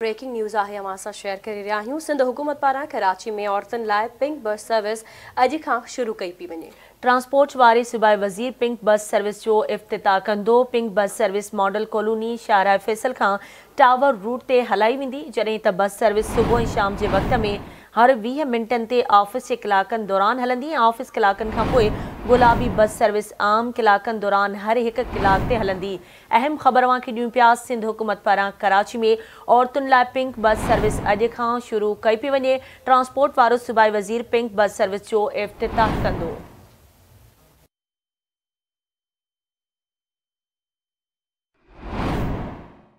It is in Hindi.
ब्रेकिंग न्यूज़ आहे अमांसां शेयर करे रहिया आहियूं सिंध हुकूमत पारां कराची में औरतुनि लाइ पिंक बस सर्विस अॼु खां शुरू कई पई वञे ट्रांसपोर्ट वारे सूबाइ वज़ीर पिंक बस सर्विस जो इफ़्तिताह कंदो pink bus service model colony शाराए फैसल खां टावर रूट ते हलाई वेंदी जॾहिं त बस सर्विस सुबुह ऐं शाम जे वक़्त में हर वी मिंटनि से ऑफ़िस के कलाक दौरान हलंदी ऑफ़िस कलाकनि गुलाबी बस सर्विस आम कलाक दौरान हर एक कलाक से हलंदी अहम ख़बर खे ॾियूं सिंध हुकूमत पारा कराची में औरतुन ला पिंक बस सर्विस अज का शुरू कई पी वे ट्रांसपोर्ट वो सूबाई वज़ीर पिंक बस सर्विस को इफ़्तिताह क